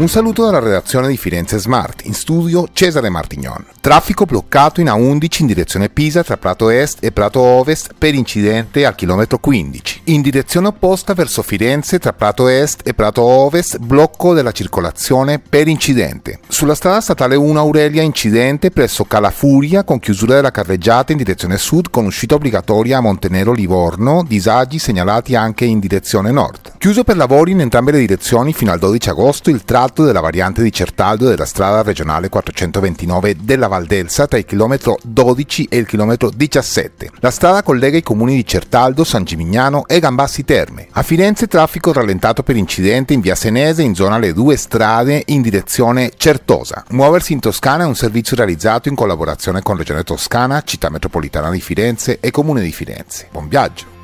Un saluto dalla redazione di Firenze Smart, in studio Cesare Martignon. Traffico bloccato in A11 in direzione Pisa tra Prato Est e Prato Ovest per incidente al chilometro 15. In direzione opposta verso Firenze tra Prato Est e Prato Ovest blocco della circolazione per incidente. Sulla strada statale 1 Aurelia incidente presso Calafuria con chiusura della carreggiata in direzione sud con uscita obbligatoria a Montenero Livorno, disagi segnalati anche in direzione nord. Chiuso per lavori in entrambe le direzioni fino al 12 agosto il tratto della variante di Certaldo della strada regionale 429 della Valdelsa tra il chilometro 12 e il chilometro 17. La strada collega i comuni di Certaldo, San Gimignano e Gambassi Terme. A Firenze traffico rallentato per incidente in via Senese in zona le due strade in direzione Certosa. Muoversi in Toscana è un servizio realizzato in collaborazione con Regione Toscana, Città Metropolitana di Firenze e Comune di Firenze. Buon viaggio!